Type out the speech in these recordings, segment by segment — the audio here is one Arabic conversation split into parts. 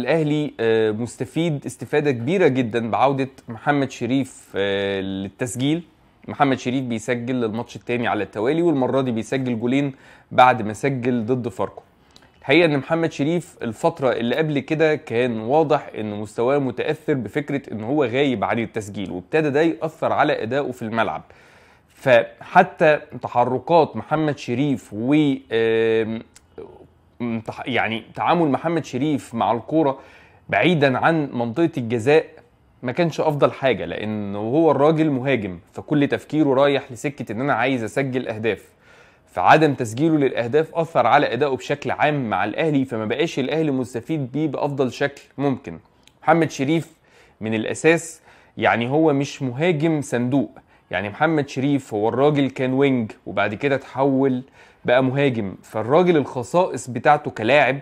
الاهلي آه، مستفيد استفاده كبيره جدا بعوده محمد شريف آه، للتسجيل محمد شريف بيسجل للماتش الثاني على التوالي والمره دي بيسجل جولين بعد ما سجل ضد فاركو الحقيقه ان محمد شريف الفتره اللي قبل كده كان واضح ان مستواه متاثر بفكره ان هو غايب عن التسجيل وابتدى ده ياثر على ادائه في الملعب فحتى تحركات محمد شريف و يعني تعامل محمد شريف مع الكوره بعيدا عن منطقه الجزاء ما كانش افضل حاجه لأنه هو الراجل مهاجم فكل تفكيره رايح لسكه ان انا عايز اسجل اهداف فعدم تسجيله للاهداف اثر على ادائه بشكل عام مع الاهلي فما بقاش الاهلي مستفيد بيه بافضل شكل ممكن محمد شريف من الاساس يعني هو مش مهاجم صندوق يعني محمد شريف هو الراجل كان وينج وبعد كده تحول بقى مهاجم فالراجل الخصائص بتاعته كلاعب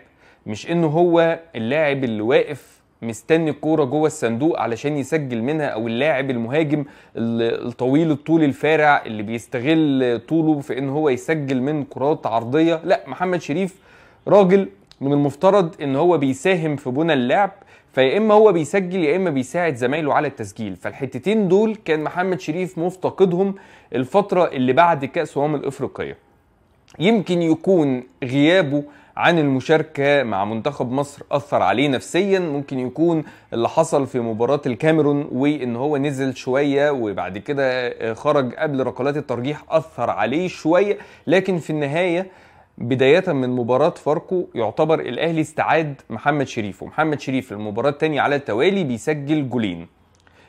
مش انه هو اللاعب اللي واقف مستني الكوره جوه الصندوق علشان يسجل منها او اللاعب المهاجم الطويل الطول الفارع اللي بيستغل طوله في ان هو يسجل من كرات عرضيه لا محمد شريف راجل من المفترض ان هو بيساهم في بنى اللعب فيا اما هو بيسجل يا اما بيساعد زمايله على التسجيل فالحتتين دول كان محمد شريف مفتقدهم الفتره اللي بعد كاس امم الافريقيه يمكن يكون غيابه عن المشاركة مع منتخب مصر أثر عليه نفسيا ممكن يكون اللي حصل في مباراة الكاميرون وإن هو نزل شوية وبعد كده خرج قبل ركلات الترجيح أثر عليه شوية لكن في النهاية بداية من مباراة فاركو يعتبر الأهلي استعاد محمد شريف ومحمد شريف في المباراة الثانية على التوالي بيسجل جولين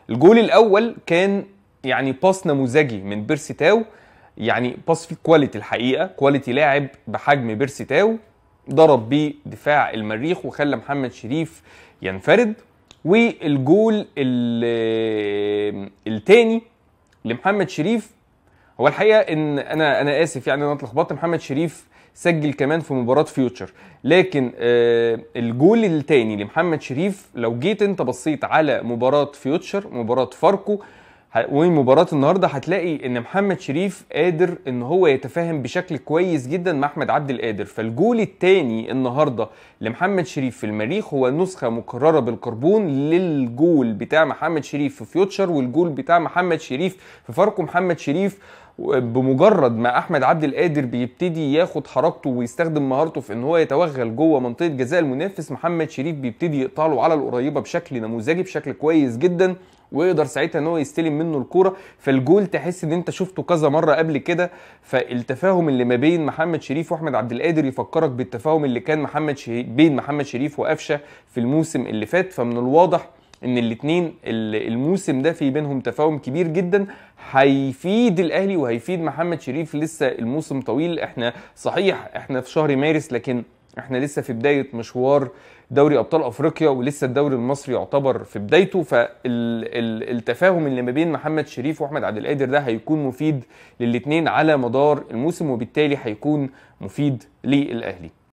الجول الأول كان يعني باص نموذجي من بيرسي تاو يعني باص في كواليتي الحقيقة كواليتي لاعب بحجم بيرسي تاو ضرب بيه دفاع المريخ وخلى محمد شريف ينفرد والجول الثاني لمحمد شريف هو الحقيقه ان انا انا اسف يعني انا اتلخبطت محمد شريف سجل كمان في مباراه فيوتشر لكن آه، الجول الثاني لمحمد شريف لو جيت انت بصيت على مباراه فيوتشر مباراه فاركو ومباراه النهارده هتلاقي ان محمد شريف قادر ان هو يتفاهم بشكل كويس جدا مع احمد عبد القادر فالجول الثاني النهارده لمحمد شريف في المريخ هو نسخه مكرره بالكربون للجول بتاع محمد شريف في فيوتشر والجول بتاع محمد شريف في فاركو محمد شريف بمجرد ما احمد عبد القادر بيبتدي ياخد حركته ويستخدم مهارته في ان هو يتوغل جوه منطقه جزاء المنافس محمد شريف بيبتدي يقطع له على القريبه بشكل نموذجي بشكل كويس جدا ويقدر ساعتها ان هو يستلم منه الكوره فالجول تحس ان انت شفته كذا مره قبل كده فالتفاهم اللي ما بين محمد شريف واحمد عبد القادر يفكرك بالتفاهم اللي كان محمد شريف بين محمد شريف وقفشه في الموسم اللي فات فمن الواضح ان الاثنين الموسم ده في بينهم تفاهم كبير جدا هيفيد الاهلي وهيفيد محمد شريف لسه الموسم طويل احنا صحيح احنا في شهر مارس لكن احنا لسه في بدايه مشوار دوري ابطال افريقيا ولسه الدوري المصري يعتبر في بدايته فالتفاهم اللي ما بين محمد شريف واحمد عبد القادر ده هيكون مفيد للاثنين على مدار الموسم وبالتالي هيكون مفيد للاهلي